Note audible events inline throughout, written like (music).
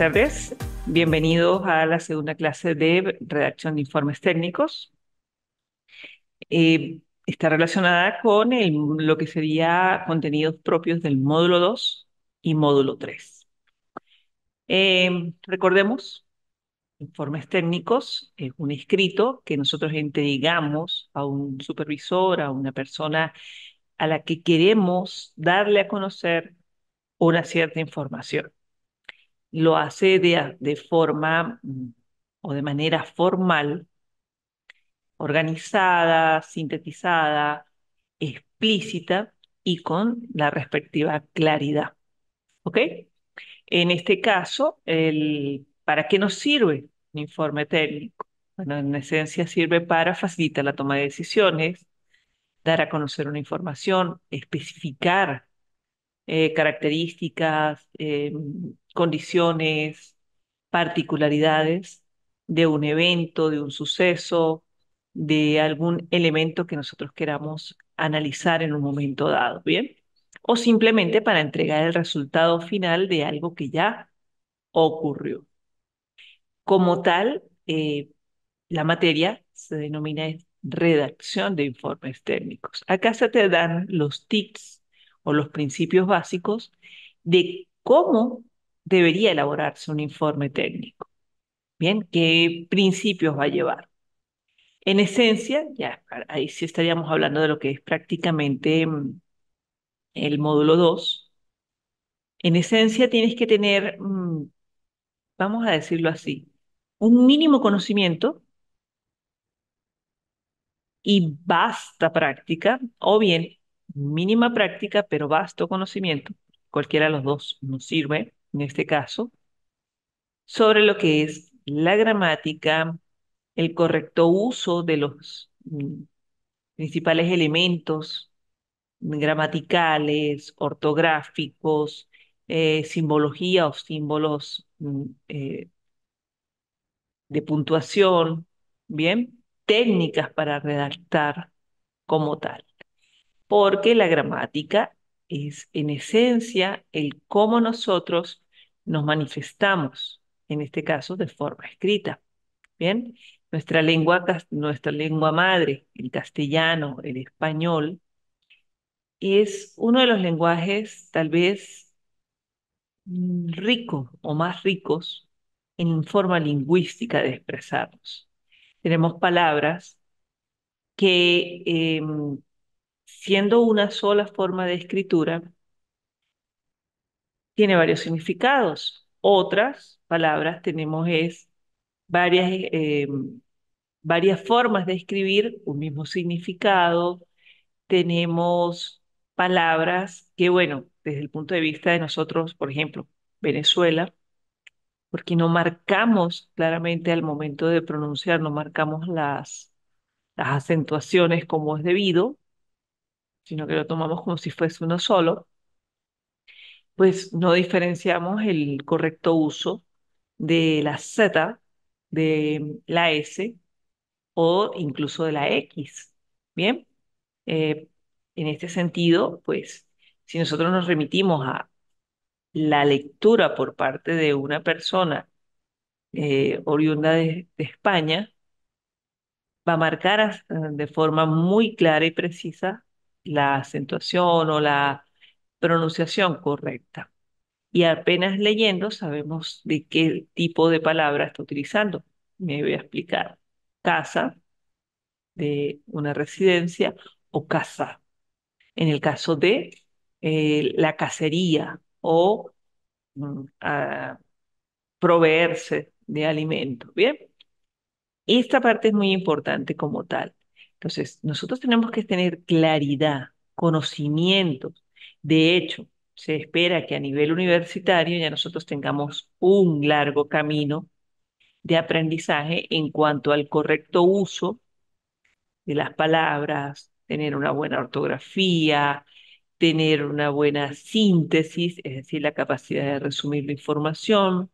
tardes. Bienvenidos a la segunda clase de redacción de informes técnicos. Eh, está relacionada con lo que sería contenidos propios del módulo 2 y módulo 3. Eh, recordemos, informes técnicos es un escrito que nosotros entregamos a un supervisor, a una persona a la que queremos darle a conocer una cierta información lo hace de, forma mm, o de manera formal, organizada, sintetizada, explícita y con la respectiva claridad. ¿Ok? En este caso, el, ¿para qué nos sirve un informe técnico? Bueno, en esencia sirve para facilitar la toma de decisiones, dar a conocer una información, especificar eh, características, eh, condiciones, particularidades de un evento, de un suceso, de algún elemento que nosotros queramos analizar en un momento dado, ¿bien? O simplemente para entregar el resultado final de algo que ya ocurrió. Como tal, eh, la materia se denomina redacción de informes técnicos. Acá se te dan los tips los principios básicos de cómo debería elaborarse un informe técnico. Bien, ¿qué principios va a llevar? En esencia, ya ahí sí estaríamos hablando de lo que es prácticamente mm, el módulo 2. En esencia tienes que tener, mm, vamos a decirlo así, un mínimo conocimiento y basta práctica, o bien mínima práctica, pero vasto conocimiento, cualquiera de los dos nos sirve en este caso, sobre lo que es la gramática, el correcto uso de los mm, principales elementos gramaticales, ortográficos, eh, simbología o símbolos mm, eh, de puntuación, bien, técnicas para redactar como tal porque la gramática es en esencia el cómo nosotros nos manifestamos, en este caso de forma escrita. Bien, nuestra lengua, nuestra lengua madre, el castellano, el español, es uno de los lenguajes tal vez mm, ricos o más ricos en forma lingüística de expresarnos. Tenemos palabras que em, siendo una sola forma de escritura, tiene varios significados. Otras palabras tenemos es varias, eh, varias formas de escribir un mismo significado. Tenemos palabras que, bueno, desde el punto de vista de nosotros, por ejemplo, Venezuela, porque no marcamos claramente al momento de pronunciar, no marcamos las, las acentuaciones como es debido, sino que lo tomamos como si fuese uno solo, pues no diferenciamos el correcto uso de la Z, de la S o incluso de la X. Bien, eh, en este sentido, pues si nosotros nos remitimos a la lectura por parte de una persona eh, oriunda de, España, va a marcar eh, de forma muy clara y precisa la acentuación o la pronunciación correcta. Y apenas leyendo sabemos de qué tipo de palabra está utilizando. Me voy a explicar. Casa de una residencia o casa. En el caso de eh, la cacería o mm, ah, proveerse de alimentos. Bien. Esta parte es muy importante como tal. Entonces, nosotros tenemos que tener claridad, conocimientos. De hecho, se espera que a nivel universitario ya nosotros tengamos un largo camino de aprendizaje en cuanto al correcto uso de las palabras, tener una buena ortografía, tener una buena síntesis, es decir, la capacidad de resumir la información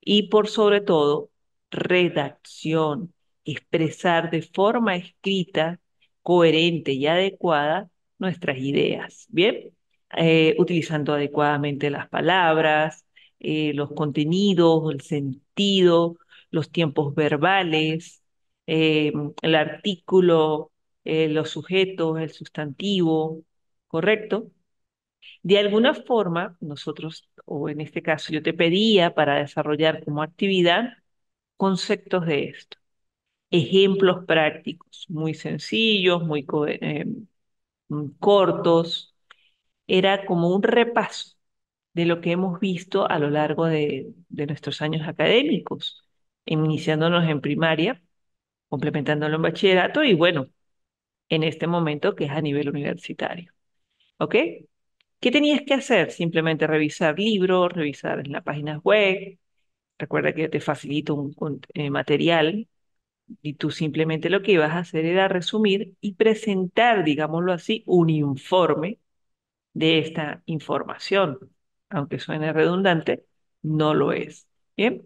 y por sobre todo redacción, expresar de forma escrita, coherente y adecuada nuestras ideas, ¿bien? Eh, utilizando adecuadamente las palabras, eh, los contenidos, el sentido, los tiempos verbales, eh, el artículo, los sujetos, el sustantivo, ¿correcto? De alguna forma, nosotros, o en este caso yo te pedía para desarrollar como actividad, conceptos de esto ejemplos prácticos, muy sencillos, muy eh, mm, cortos. Era como un repaso de lo que hemos visto a lo largo de, nuestros años académicos, iniciándonos en primaria, complementándolo en bachillerato y bueno, en este momento que es a nivel universitario. ¿Ok? ¿Qué tenías que hacer? Simplemente revisar libros, revisar en la página web. Recuerda que te facilito un, eh, material y tú simplemente lo que ibas a hacer era resumir y presentar, digámoslo así, un informe de esta información. Aunque suene redundante, no lo es. Bien,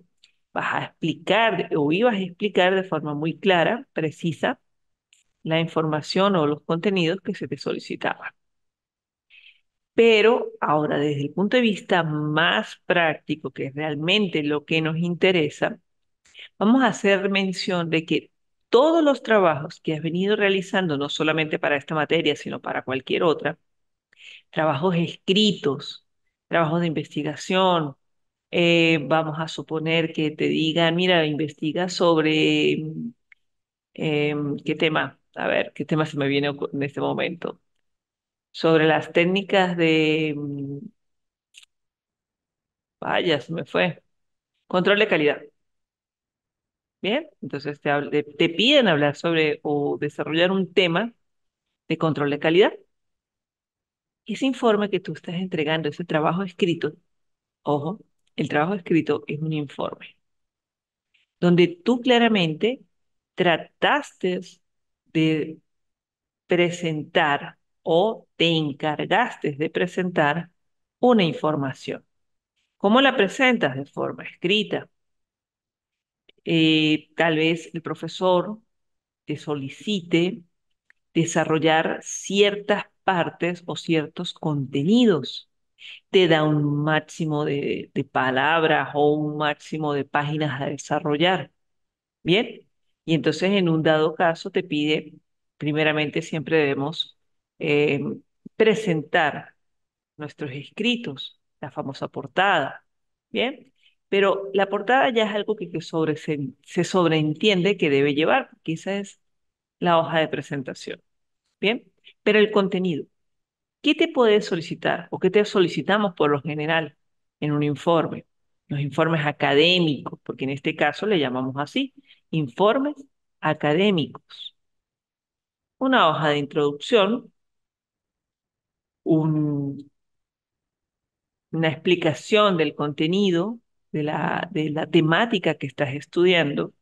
vas a explicar o ibas a explicar de forma muy clara, precisa, la información o los contenidos que se te solicitaban. Pero ahora, desde el punto de vista más práctico, que es realmente lo que nos interesa, Vamos a hacer mención de que todos los trabajos que has venido realizando, no solamente para esta materia, sino para cualquier otra, trabajos escritos, trabajos de investigación, eh, vamos a suponer que te digan, mira, investiga sobre em, qué tema, a ver, qué tema se me viene en este momento, sobre las técnicas de, em, vaya, se me fue, control de calidad. Bien, entonces te, piden hablar sobre o desarrollar un tema de control de calidad. Ese informe que tú estás entregando, ese trabajo escrito, ojo, el trabajo escrito es un informe, donde tú claramente trataste de presentar o te encargaste de presentar una información. ¿Cómo la presentas? De forma escrita, eh, tal vez el profesor te solicite desarrollar ciertas partes o ciertos contenidos. Te da un máximo de, palabras o un máximo de páginas a desarrollar. Bien, y entonces en un dado caso te pide, primeramente siempre debemos eh, presentar nuestros escritos, la famosa portada. Bien, pero la portada ya es algo que, sobre, se, sobreentiende que debe llevar, quizás es la hoja de presentación. Bien, pero el contenido. ¿Qué te puedes solicitar o qué te solicitamos por lo general en un informe? Los informes académicos, porque en este caso le llamamos así, informes académicos. Una hoja de introducción, una explicación del contenido, de la, de la temática que estás estudiando,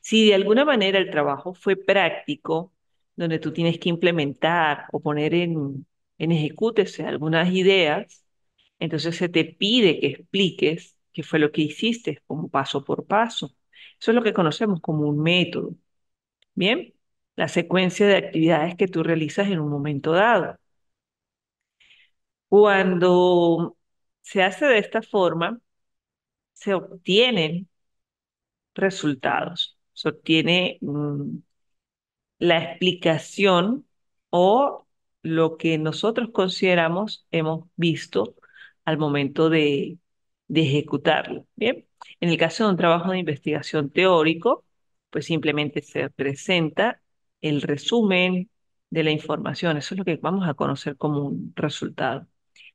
si de alguna manera el trabajo fue práctico, donde tú tienes que implementar o poner en, en ejecútese algunas ideas, entonces se te pide que expliques qué fue lo que hiciste, como paso por paso. Eso es lo que conocemos como un método. Bien, la secuencia de actividades que tú realizas en un momento dado. Cuando se hace de esta forma, se obtienen resultados, se obtiene mm, la explicación o lo que nosotros consideramos hemos visto al momento de, de ejecutarlo. Bien, en el caso de un trabajo de investigación teórico, pues simplemente se presenta el resumen de la información, eso es lo que vamos a conocer como un resultado.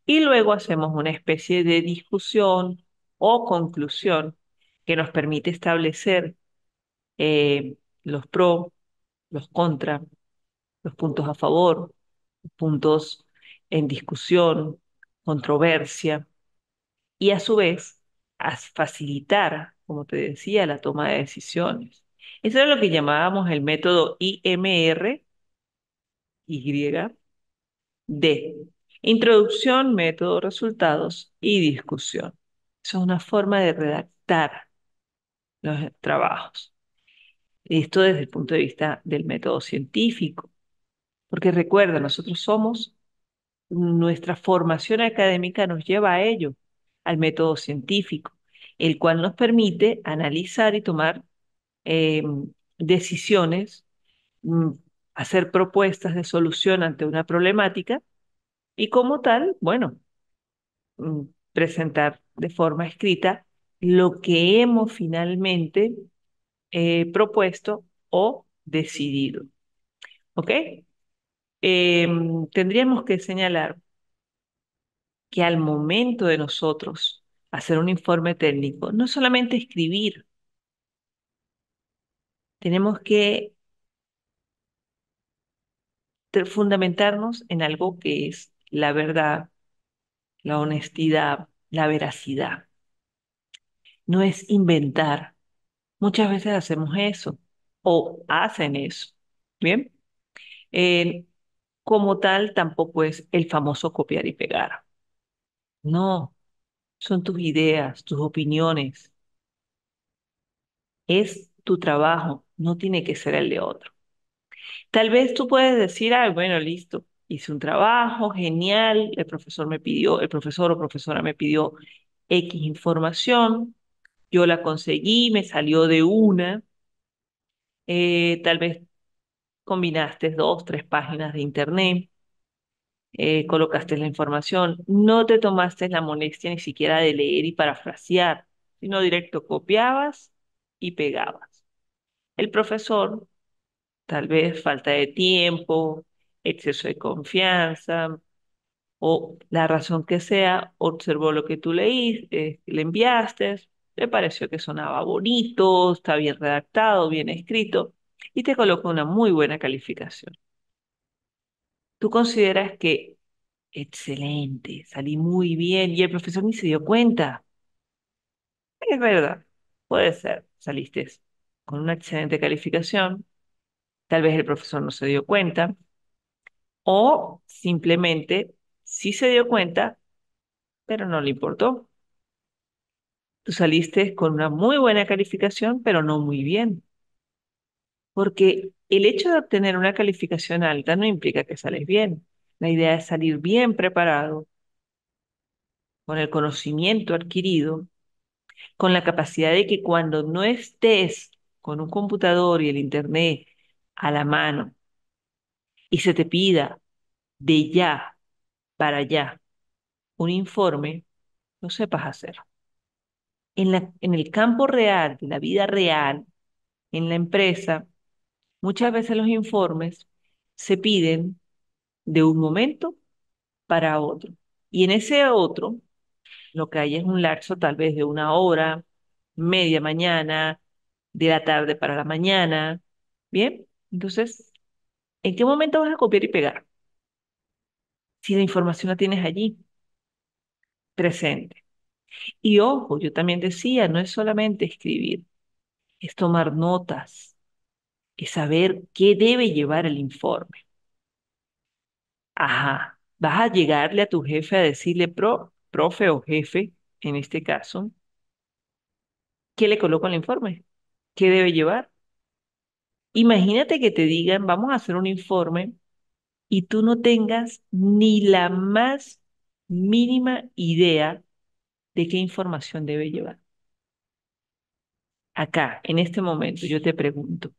Y luego hacemos una especie de discusión, o conclusión que nos permite establecer eh, los pro, los contra, los puntos a favor, puntos en discusión, controversia, y a su vez facilitar, como te decía, la toma de decisiones. Eso era lo que llamábamos el método IMR, Y, D. Introducción, método, resultados y discusión es una forma de redactar los trabajos. Esto desde el punto de vista del método científico. Porque recuerda, nosotros somos, nuestra formación académica nos lleva a ello, al método científico, el cual nos permite analizar y tomar em, decisiones, mm, hacer propuestas de solución ante una problemática y como tal, bueno, mm, presentar de forma escrita lo que hemos finalmente eh, propuesto o decidido. ¿Ok? Em, tendríamos que señalar que al momento de nosotros hacer un informe técnico, no solamente escribir, tenemos que fundamentarnos en algo que es la verdad, la honestidad, la veracidad. No es inventar. Muchas veces hacemos eso o hacen eso. Bien. como tal, tampoco es el famoso copiar y pegar. No, son tus ideas, tus opiniones. Es tu trabajo, no tiene que ser el de otro. Tal vez tú puedes decir, ah, bueno, listo, hice un trabajo genial, el profesor me pidió, el profesor o profesora me pidió X información, yo la conseguí, me salió de una, eh, tal vez combinaste dos, tres páginas de internet, eh, colocaste la información, no te tomaste la molestia ni siquiera de leer y parafrasear, sino directo copiabas y pegabas. El profesor, tal vez falta de tiempo, exceso de confianza o la razón que sea, observó lo que tú leíste, le enviaste, le pareció que sonaba bonito, está bien redactado, bien escrito y te colocó una muy buena calificación. Tú consideras que excelente, salí muy bien y el profesor ni se dio cuenta. Es verdad, puede ser, saliste con una excelente calificación, tal vez el profesor no se dio cuenta, o simplemente sí se dio cuenta, pero no le importó. Tú saliste con una muy buena calificación, pero no muy bien. Porque el hecho de obtener una calificación alta no implica que sales bien. La idea es salir bien preparado, con el conocimiento adquirido, con la capacidad de que cuando no estés con un computador y el Internet a la mano y se te pida de ya para ya un informe, no sepas hacerlo. En, en el campo real, en la vida real, en la empresa, muchas veces los informes se piden de un momento para otro. Y en ese otro, lo que hay es un lapso tal vez de una hora, media mañana, de la tarde para la mañana. Bien, entonces ¿En qué momento vas a copiar y pegar? Si la información la tienes allí, presente. Y ojo, yo también decía, no es solamente escribir, es tomar notas, es saber qué debe llevar el informe. Ajá, vas a llegarle a tu jefe a decirle, profe o jefe, en este caso, ¿qué le coloco al informe? ¿Qué debe llevar? Imagínate que te digan, vamos a hacer un informe y tú no tengas ni la más mínima idea de qué información debe llevar. Acá, en este momento, yo te pregunto,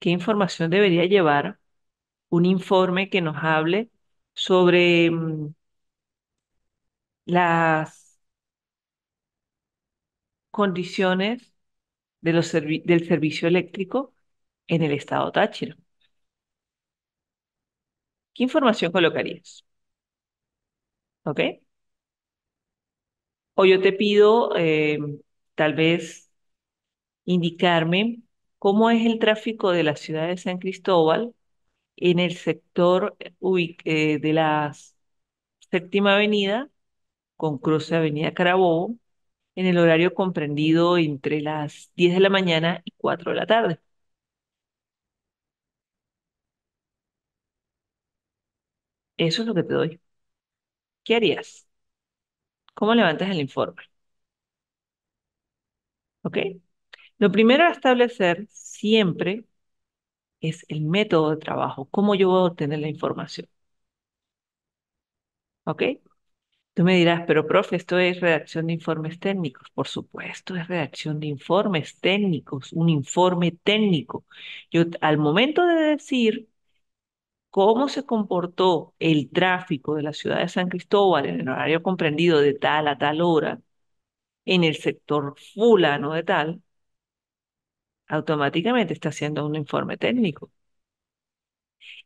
¿qué información debería llevar un informe que nos hable sobre mm, las condiciones del servicio eléctrico en el estado Táchira. ¿Qué información colocarías? ¿Ok? O yo te pido eh, tal vez indicarme cómo es el tráfico de la ciudad de San Cristóbal en el sector eh, de la séptima avenida con cruce avenida Carabobo en el horario comprendido entre las 10 de la mañana y 4 de la tarde. Eso es lo que te doy. ¿Qué harías? ¿Cómo levantas el informe? ¿Ok? Lo primero a establecer siempre es el método de trabajo, cómo yo voy a obtener la información. ¿Ok? Tú me dirás, pero profe, esto es redacción de informes técnicos. Por supuesto, es redacción de informes técnicos, un informe técnico. Yo al momento de decir cómo se comportó el tráfico de la ciudad de San Cristóbal en el horario comprendido de tal a tal hora, en el sector fulano de tal, automáticamente está haciendo un informe técnico.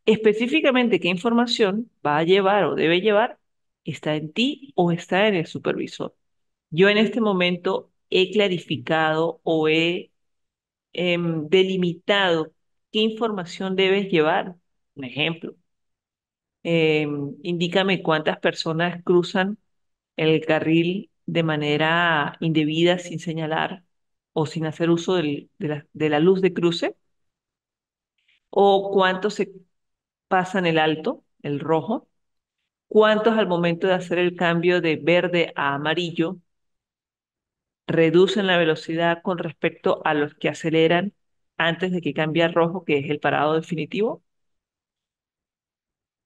Específicamente qué información va a llevar o debe llevar está en ti o está en el supervisor. Yo en este momento he clarificado o he em, delimitado qué información debes llevar un ejemplo. Em, indícame cuántas personas cruzan el carril de manera indebida sin señalar o sin hacer uso de, la, luz de cruce. O cuántos se pasan el alto, el rojo. Cuántos al momento de hacer el cambio de verde a amarillo reducen la velocidad con respecto a los que aceleran antes de que cambie a rojo, que es el parado definitivo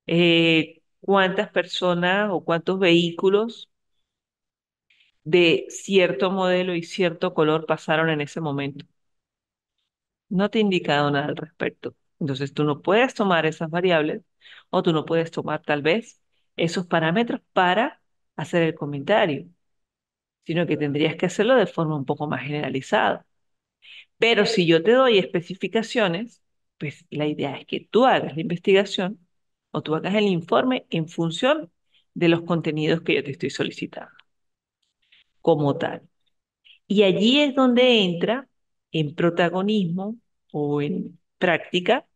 eh, cuántas personas o cuántos vehículos de cierto modelo y cierto color pasaron en ese momento. No te he indicado nada al respecto. Entonces tú no puedes tomar esas variables o tú no puedes tomar tal vez esos parámetros para hacer el comentario, sino que tendrías que hacerlo de forma un poco más generalizada. Pero si yo te doy especificaciones, pues la idea es que tú hagas la investigación o tú hagas el informe en función de los contenidos que yo te estoy solicitando, como tal. Y allí es donde entra en protagonismo o en práctica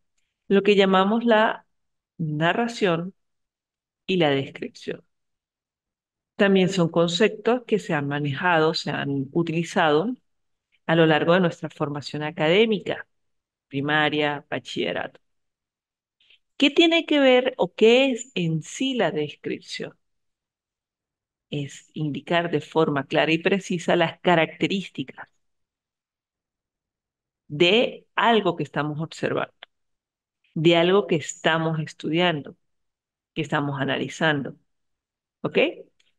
lo que llamamos la narración y la descripción. También son conceptos que se han manejado, se han utilizado a lo largo de nuestra formación académica, primaria, bachillerato. ¿Qué tiene que ver o qué es en sí la descripción? Es indicar de forma clara y precisa las características de algo que estamos observando, de algo que estamos estudiando, que estamos analizando. ¿Ok?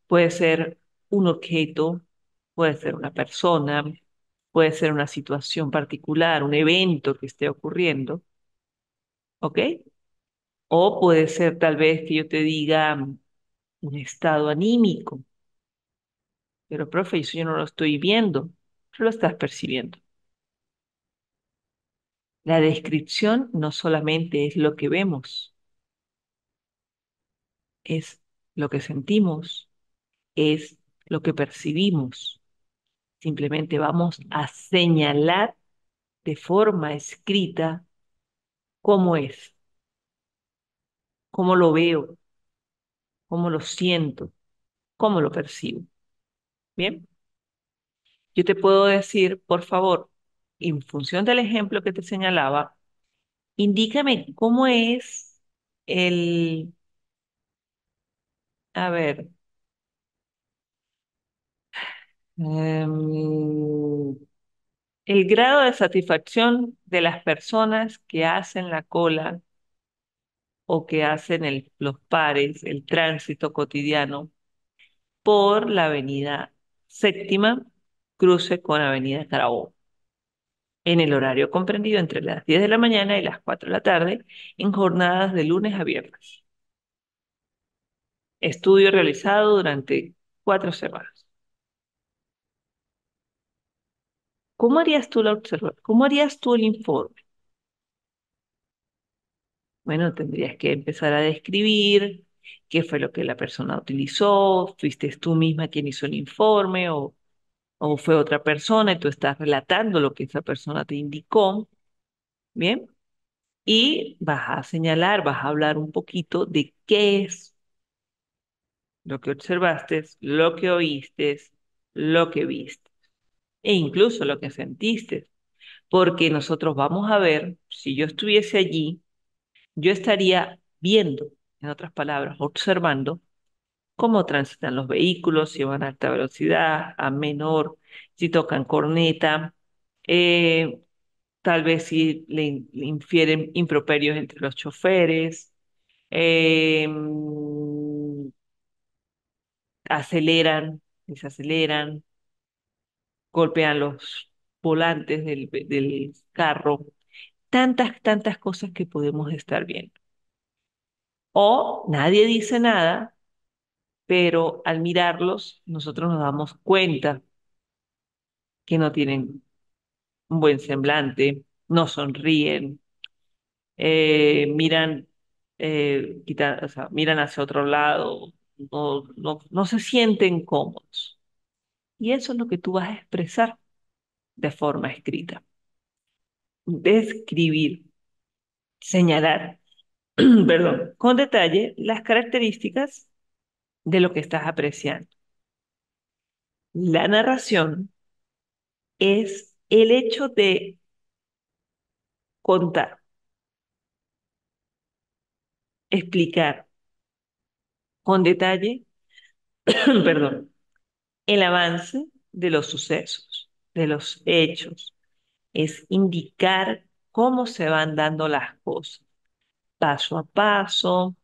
Puede ser un objeto, puede ser una persona, puede ser una situación particular, un evento que esté ocurriendo. ¿Ok? O puede ser tal vez que yo te diga un estado anímico. Pero, profe, eso yo no lo estoy viendo, lo estás percibiendo. La descripción no solamente es lo que vemos, es lo que sentimos, es lo que percibimos. Simplemente vamos a señalar de forma escrita cómo es cómo lo veo, cómo lo siento, cómo lo percibo. Bien, yo te puedo decir, por favor, en función del ejemplo que te señalaba, indícame cómo es el, a ver, em, el grado de satisfacción de las personas que hacen la cola o que hacen los pares, el tránsito cotidiano por la avenida séptima, cruce con avenida Carabobo. En el horario comprendido entre las 10 de la mañana y las 4 de la tarde, en jornadas de lunes a viernes. Estudio realizado durante cuatro semanas. ¿Cómo harías tú el informe? Bueno, tendrías que empezar a describir qué fue lo que la persona utilizó, fuiste tú misma quien hizo el informe o, o fue otra persona y tú estás relatando lo que esa persona te indicó. Bien, y vas a señalar, vas a hablar un poquito de qué es lo que observaste, lo que oíste, lo que viste e incluso lo que sentiste. Porque nosotros vamos a ver, si yo estuviese allí, yo estaría viendo, en otras palabras, observando cómo transitan los vehículos, si van a alta velocidad, a menor, si tocan corneta, eh, tal vez si le, infieren improperios entre los choferes, em, aceleran, desaceleran, golpean los volantes del carro, tantas, tantas cosas que podemos estar viendo. O nadie dice nada, pero al mirarlos nosotros nos damos cuenta que no tienen un buen semblante, no sonríen, eh, miran, eh, miran hacia otro lado, no, no, no se sienten cómodos. Y eso es lo que tú vas a expresar de forma escrita describir, señalar, (clears throat) perdón, con detalle las características de lo que estás apreciando. La narración es el hecho de contar, explicar con detalle, (clears throat) perdón, el avance de los sucesos, de los hechos, es indicar cómo se van dando las cosas, paso a paso,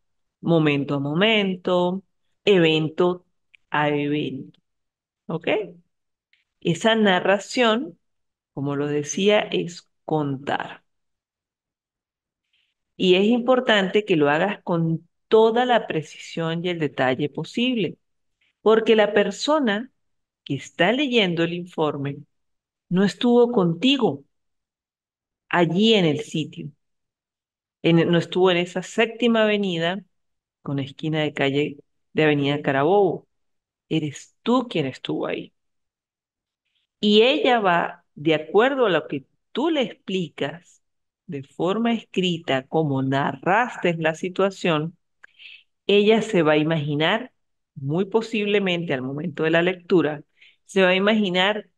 momento a momento, evento a evento. ¿Ok? Esa narración, como lo decía, es contar. Y es importante que lo hagas con toda la precisión y el detalle posible, porque la persona que está leyendo el informe no estuvo contigo allí en el sitio. no estuvo en esa séptima avenida con esquina de calle de Avenida Carabobo. Eres tú quien estuvo ahí. Y ella va, de acuerdo a lo que tú le explicas, de forma escrita, como narraste la situación, ella se va a imaginar, muy posiblemente al momento de la lectura, se va a imaginar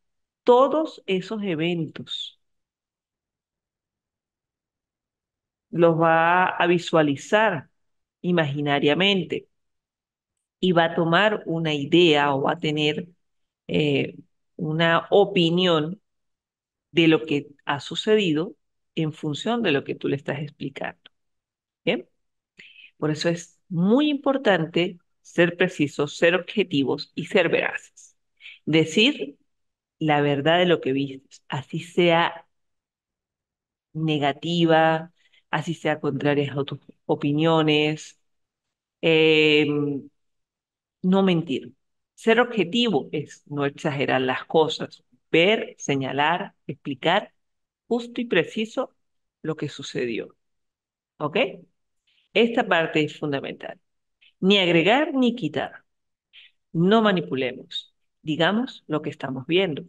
todos esos eventos. Los va a visualizar imaginariamente y va a tomar una idea o va a tener eh, una opinión de lo que ha sucedido en función de lo que tú le estás explicando. ¿Bien? Por eso es muy importante ser precisos, ser objetivos y ser veraces. Decir la verdad de lo que viste, así sea negativa, así sea contraria a tus opiniones. Em, no mentir. Ser objetivo es no exagerar las cosas, ver, señalar, explicar justo y preciso lo que sucedió. ¿Ok? Esta parte es fundamental. Ni agregar ni quitar. No manipulemos digamos lo que estamos viendo.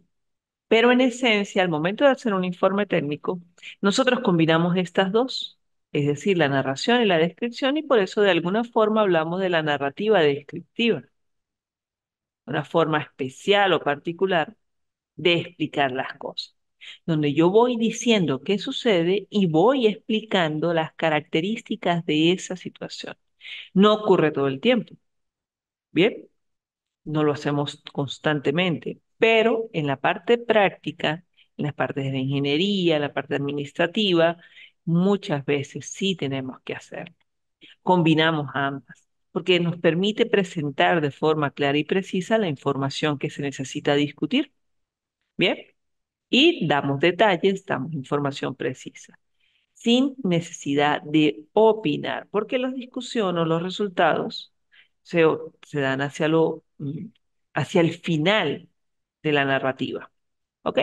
Pero en esencia, al momento de hacer un informe técnico, nosotros combinamos estas dos, es decir, la narración y la descripción, y por eso de alguna forma hablamos de la narrativa descriptiva, una forma especial o particular de explicar las cosas, donde yo voy diciendo qué sucede y voy explicando las características de esa situación. No ocurre todo el tiempo. Bien, no lo hacemos constantemente, pero en la parte práctica, en las partes de ingeniería, en la parte administrativa, muchas veces sí tenemos que hacerlo. Combinamos ambas, porque nos permite presentar de forma clara y precisa la información que se necesita discutir. Bien, y damos detalles, damos información precisa, sin necesidad de opinar, porque las discusiones o los resultados se, se dan hacia lo hacia el final de la narrativa. ¿Ok?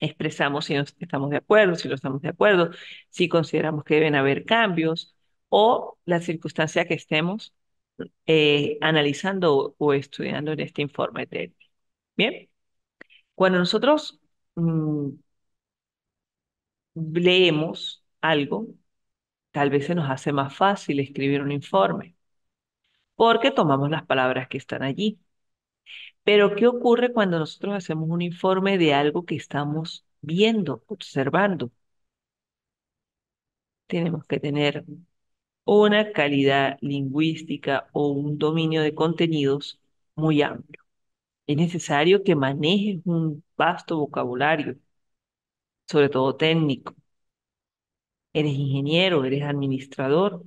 Expresamos si estamos de acuerdo, si no estamos de acuerdo, si consideramos que deben haber cambios o la circunstancia que estemos eh, analizando o, estudiando en este informe Bien, cuando nosotros mm, leemos algo, tal vez se nos hace más fácil escribir un informe porque tomamos las palabras que están allí. Pero ¿qué ocurre cuando nosotros hacemos un informe de algo que estamos viendo, observando? Tenemos que tener una calidad lingüística o un dominio de contenidos muy amplio. Es necesario que manejes un vasto vocabulario, sobre todo técnico. Eres ingeniero, eres administrador,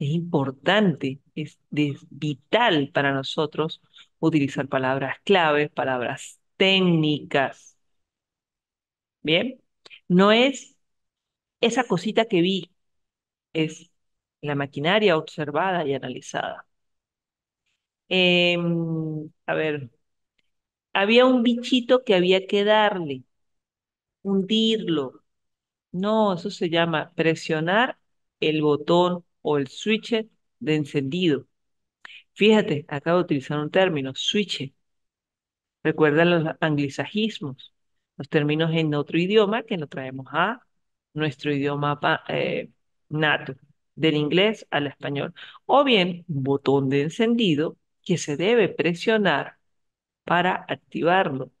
es importante, es, vital para nosotros utilizar palabras claves, palabras técnicas. Bien, no es esa cosita que vi, es la maquinaria observada y analizada. Em, a ver, había un bichito que había que darle, hundirlo. No, eso se llama presionar el botón o el switch de encendido. Fíjate, acabo de utilizar un término, switch. Recuerda los anglicismos, los términos en otro idioma que lo traemos a nuestro idioma eh, nato, del inglés al español. O bien botón de encendido que se debe presionar para activarlo.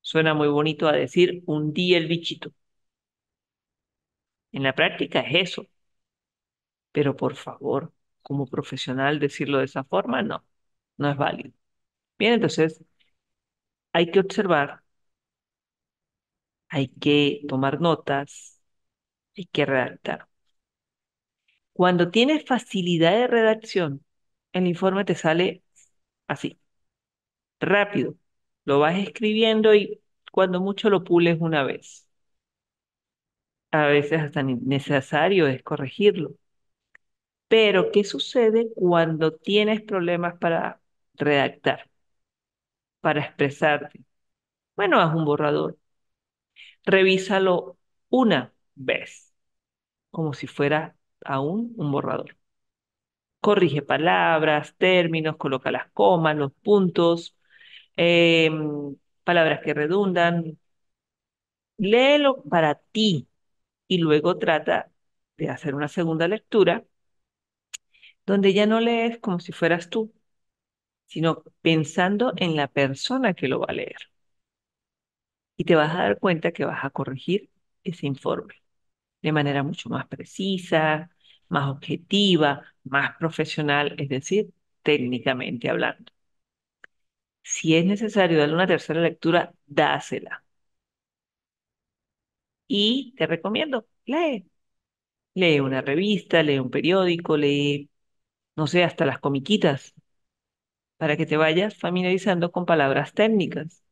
Suena muy bonito a decir un día el bichito. En la práctica es eso, pero por favor, como profesional decirlo de esa forma, no, no es válido. Bien, entonces hay que observar, hay que tomar notas, hay que redactar. Cuando tienes facilidad de redacción, el informe te sale así, rápido. Lo vas escribiendo y cuando mucho lo pules una vez. A veces hasta necesario es corregirlo. Pero, ¿qué sucede cuando tienes problemas para redactar, para expresarte? Bueno, haz un borrador. Revísalo una vez, como si fuera aún un borrador. Corrige palabras, términos, coloca las comas, los puntos, em, palabras que redundan. Léelo para ti y luego trata de hacer una segunda lectura donde ya no lees como si fueras tú, sino pensando en la persona que lo va a leer. Y te vas a dar cuenta que vas a corregir ese informe de manera mucho más precisa, más objetiva, más profesional, es decir, técnicamente hablando. Si es necesario darle una tercera lectura, dásela. Y te recomiendo, lee. Lee una revista, lee un periódico, lee no sé, hasta las comiquitas, para que te vayas familiarizando con palabras técnicas.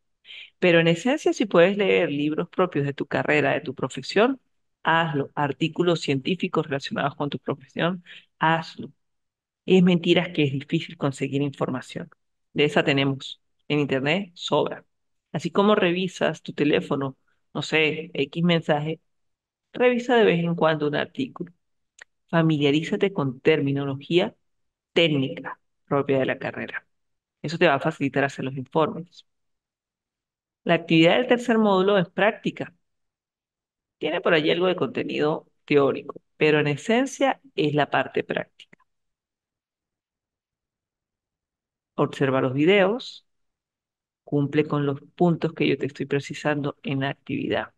Pero en esencia, si puedes leer libros propios de tu carrera, de tu profesión, hazlo. Artículos científicos relacionados con tu profesión, hazlo. Es mentira que es difícil conseguir información. De esa tenemos. En Internet sobra. Así como revisas tu teléfono, no sé, X mensaje, revisa de vez en cuando un artículo. Familiarízate con terminología técnica propia de la carrera. Eso te va a facilitar hacer los informes. La actividad del tercer módulo es práctica. Tiene por allí algo de contenido teórico, pero en esencia es la parte práctica. Observa los videos, cumple con los puntos que yo te estoy precisando en la actividad.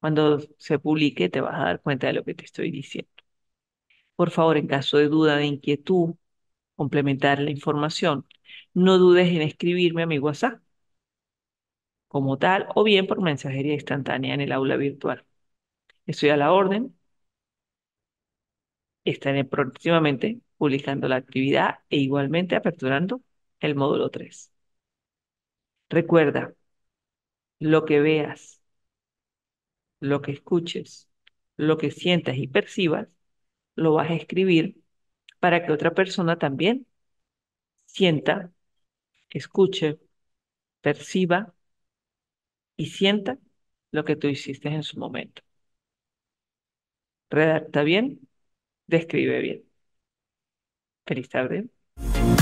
Cuando se publique te vas a dar cuenta de lo que te estoy diciendo. Por favor, en caso de duda, de inquietud, complementar la información, no dudes en escribirme a mi WhatsApp como tal o bien por mensajería instantánea en el aula virtual. Estoy a la orden. Estaré próximamente publicando la actividad e igualmente aperturando el módulo 3. Recuerda, lo que veas, lo que escuches, lo que sientas y percibas lo vas a escribir para que otra persona también sienta, escuche, perciba y sienta lo que tú hiciste en su momento. Redacta bien, describe bien. Feliz